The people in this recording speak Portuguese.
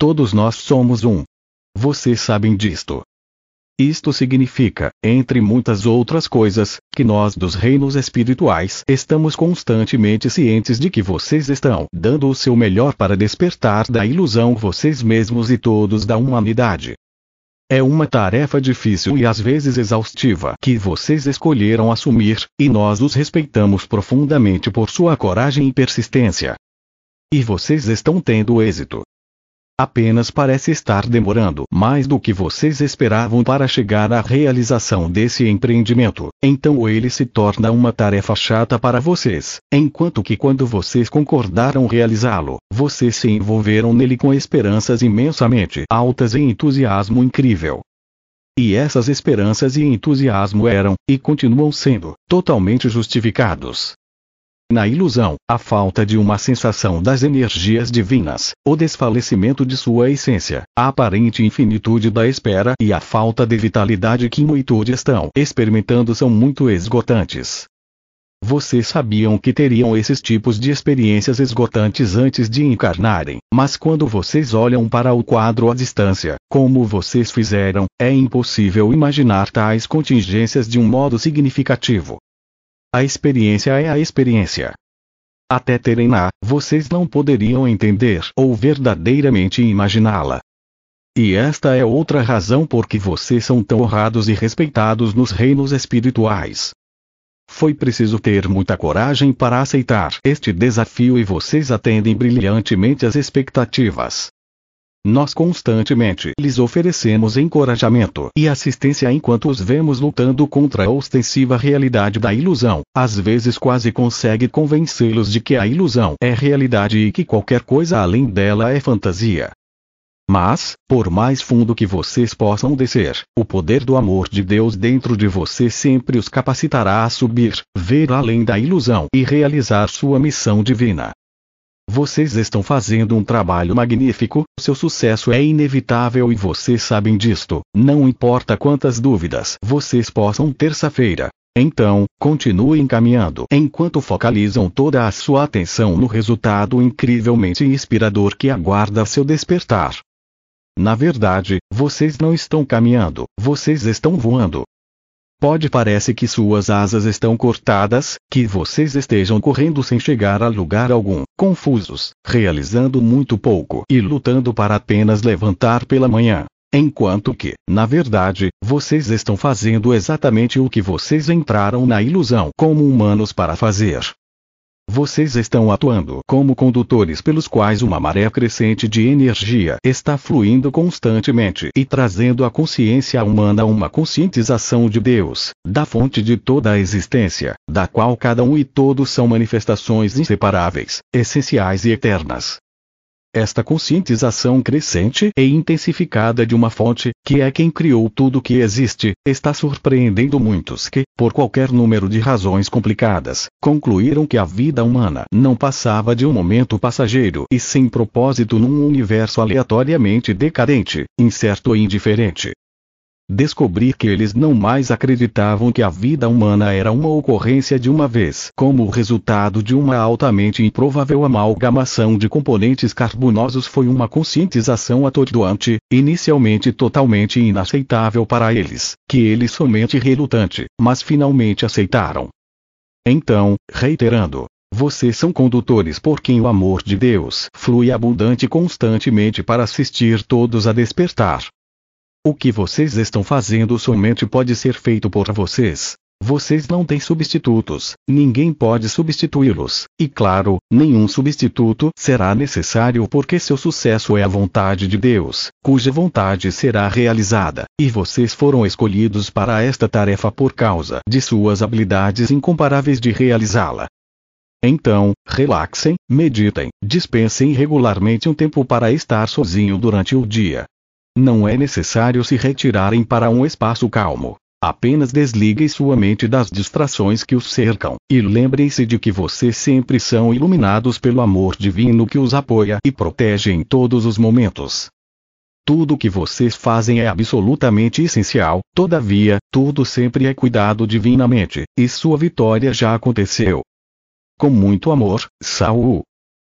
Todos nós somos um. Vocês sabem disto. Isto significa, entre muitas outras coisas, que nós dos reinos espirituais estamos constantemente cientes de que vocês estão dando o seu melhor para despertar da ilusão vocês mesmos e todos da humanidade. É uma tarefa difícil e às vezes exaustiva que vocês escolheram assumir, e nós os respeitamos profundamente por sua coragem e persistência. E vocês estão tendo êxito. Apenas parece estar demorando mais do que vocês esperavam para chegar à realização desse empreendimento. Então ele se torna uma tarefa chata para vocês, enquanto que quando vocês concordaram realizá-lo, vocês se envolveram nele com esperanças imensamente altas e entusiasmo incrível. E essas esperanças e entusiasmo eram, e continuam sendo, totalmente justificados na ilusão, a falta de uma sensação das energias divinas, o desfalecimento de sua essência, a aparente infinitude da espera e a falta de vitalidade que muitos estão experimentando são muito esgotantes. Vocês sabiam que teriam esses tipos de experiências esgotantes antes de encarnarem, mas quando vocês olham para o quadro à distância, como vocês fizeram, é impossível imaginar tais contingências de um modo significativo. A experiência é a experiência. Até terem-na, vocês não poderiam entender ou verdadeiramente imaginá-la. E esta é outra razão por que vocês são tão honrados e respeitados nos reinos espirituais. Foi preciso ter muita coragem para aceitar este desafio e vocês atendem brilhantemente às expectativas. Nós constantemente lhes oferecemos encorajamento e assistência enquanto os vemos lutando contra a ostensiva realidade da ilusão. Às vezes quase consegue convencê-los de que a ilusão é realidade e que qualquer coisa além dela é fantasia. Mas, por mais fundo que vocês possam descer, o poder do amor de Deus dentro de você sempre os capacitará a subir, ver além da ilusão e realizar sua missão divina. Vocês estão fazendo um trabalho magnífico, seu sucesso é inevitável e vocês sabem disto, não importa quantas dúvidas vocês possam terça-feira. Então, continuem caminhando enquanto focalizam toda a sua atenção no resultado incrivelmente inspirador que aguarda seu despertar. Na verdade, vocês não estão caminhando, vocês estão voando. Pode parece que suas asas estão cortadas, que vocês estejam correndo sem chegar a lugar algum, confusos, realizando muito pouco e lutando para apenas levantar pela manhã. Enquanto que, na verdade, vocês estão fazendo exatamente o que vocês entraram na ilusão como humanos para fazer. Vocês estão atuando como condutores pelos quais uma maré crescente de energia está fluindo constantemente e trazendo a consciência humana uma conscientização de Deus, da fonte de toda a existência, da qual cada um e todos são manifestações inseparáveis, essenciais e eternas. Esta conscientização crescente e intensificada de uma fonte, que é quem criou tudo o que existe, está surpreendendo muitos que, por qualquer número de razões complicadas, concluíram que a vida humana não passava de um momento passageiro e sem propósito num universo aleatoriamente decadente, incerto e indiferente. Descobri que eles não mais acreditavam que a vida humana era uma ocorrência de uma vez, como o resultado de uma altamente improvável amalgamação de componentes carbonosos foi uma conscientização atordoante, inicialmente totalmente inaceitável para eles, que eles somente relutante, mas finalmente aceitaram. Então, reiterando, vocês são condutores por quem o amor de Deus flui abundante constantemente para assistir todos a despertar. O que vocês estão fazendo somente pode ser feito por vocês. Vocês não têm substitutos, ninguém pode substituí-los, e claro, nenhum substituto será necessário porque seu sucesso é a vontade de Deus, cuja vontade será realizada, e vocês foram escolhidos para esta tarefa por causa de suas habilidades incomparáveis de realizá-la. Então, relaxem, meditem, dispensem regularmente um tempo para estar sozinho durante o dia, não é necessário se retirarem para um espaço calmo. Apenas desliguem sua mente das distrações que os cercam, e lembrem-se de que vocês sempre são iluminados pelo amor divino que os apoia e protege em todos os momentos. Tudo o que vocês fazem é absolutamente essencial, todavia, tudo sempre é cuidado divinamente, e sua vitória já aconteceu. Com muito amor, Saul.